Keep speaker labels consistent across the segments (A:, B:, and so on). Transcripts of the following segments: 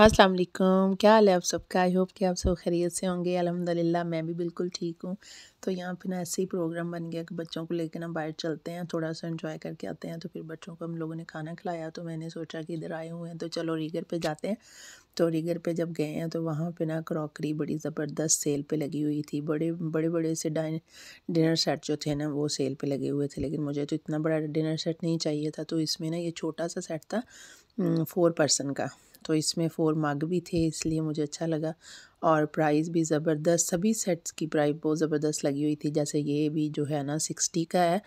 A: अस्सलाम वालेकुम क्या हाल है आप सबका आई होप कि आप सब खैरियत से होंगे अल्हम्दुलिल्लाह मैं भी बिल्कुल ठीक हूँ तो यहाँ पे ना ऐसे ही प्रोग्राम बन गया कि बच्चों को लेकर ना बाहर चलते हैं थोड़ा सा इन्जॉय करके आते हैं तो फिर बच्चों को हम लोगों ने खाना खिलाया तो मैंने सोचा कि इधर आए हुए हैं तो चलो रीगर पे जाते हैं तो रीगर पर जब गए हैं तो वहाँ पर ना क्रॉकरी बड़ी ज़बरदस्त सेल पर लगी हुई थी बड़े बड़े बड़े से डाइन डिनर सेट जो थे ना वो सेल पर लगे हुए थे लेकिन मुझे तो इतना बड़ा डिनर सेट नहीं चाहिए था तो इसमें ना ये छोटा सा सेट था फोर पर्सन का तो इसमें फ़ोर मग भी थे इसलिए मुझे अच्छा लगा और प्राइस भी ज़बरदस्त सभी सेट्स की प्राइस बहुत ज़बरदस्त लगी हुई थी जैसे ये भी जो है ना सिक्सटी का है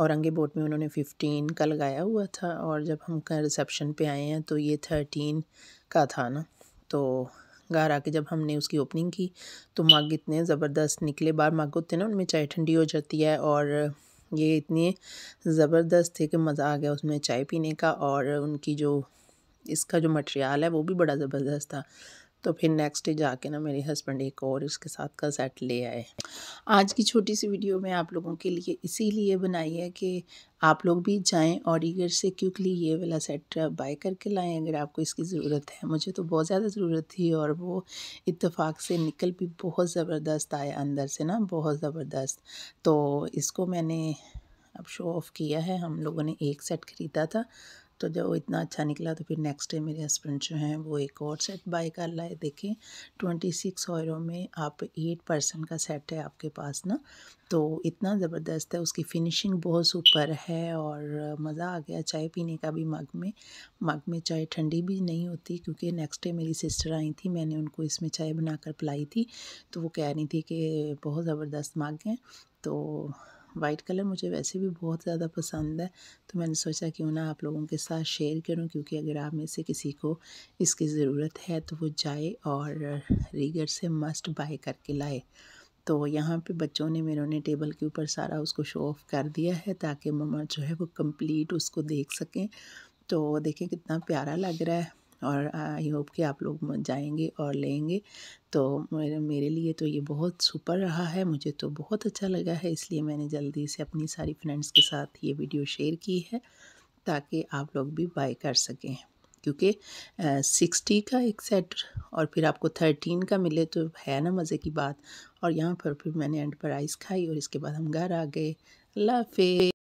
A: और अंगे बोट में उन्होंने फ़िफ्टीन का लगाया हुआ था और जब हम रिसेप्शन पे आए हैं तो ये थर्टीन का था ना तो घर आके जब हमने उसकी ओपनिंग की तो मग इतने ज़बरदस्त निकले बार मग होते ना उनमें चाय ठंडी हो जाती है और ये इतने ज़बरदस्त थे कि मज़ा आ गया उसमें चाय पीने का और उनकी जो इसका जो मटेरियल है वो भी बड़ा ज़बरदस्त था तो फिर नेक्स्ट डे जाके ना मेरे हस्बैंड एक और उसके साथ का सेट ले आए आज की छोटी सी वीडियो मैं आप लोगों के लिए इसीलिए बनाई है कि आप लोग भी जाएं और ईगर से क्योंकि ये वाला सेट बाय uh, करके लाएं अगर आपको इसकी ज़रूरत है मुझे तो बहुत ज़्यादा ज़रूरत थी और वो इत्तेफाक से निकल भी बहुत ज़बरदस्त आया अंदर से ना बहुत ज़बरदस्त तो इसको मैंने अब शो ऑफ़ किया है हम लोगों ने एक सेट ख़रीदा था तो जब वो इतना अच्छा निकला तो फिर नेक्स्ट डे मेरे हस्बैंड जो हैं वो एक और सेट बाई कर लाए देखें ट्वेंटी सिक्स ऑयरो में आप एट परसेंट का सेट है आपके पास ना तो इतना ज़बरदस्त है उसकी फिनिशिंग बहुत सुपर है और मज़ा आ गया चाय पीने का भी मग में मग में चाय ठंडी भी नहीं होती क्योंकि नेक्स्ट डे मेरी सिस्टर आई थी मैंने उनको इसमें चाय बनाकर पिलाई थी तो वो कह रही थी कि बहुत ज़बरदस्त मग हैं तो वाइट कलर मुझे वैसे भी बहुत ज़्यादा पसंद है तो मैंने सोचा क्यों ना आप लोगों के साथ शेयर करूं क्योंकि अगर आप में से किसी को इसकी ज़रूरत है तो वो जाए और रीगर से मस्ट बाय करके लाए तो यहाँ पे बच्चों ने मेरे ने टेबल के ऊपर सारा उसको शो ऑफ कर दिया है ताकि ममा जो है वो कम्प्लीट उसको देख सकें तो देखें कितना प्यारा लग रहा है और आई होप कि आप लोग जाएंगे और लेंगे तो मेरे मेरे लिए तो ये बहुत सुपर रहा है मुझे तो बहुत अच्छा लगा है इसलिए मैंने जल्दी से अपनी सारी फ्रेंड्स के साथ ये वीडियो शेयर की है ताकि आप लोग भी बाय कर सकें क्योंकि सिक्सटी का एक सेट और फिर आपको थर्टीन का मिले तो है ना मज़े की बात और यहाँ पर फिर मैंने एंड पर आइस खाई और इसके बाद हम घर आ गए अल्लाह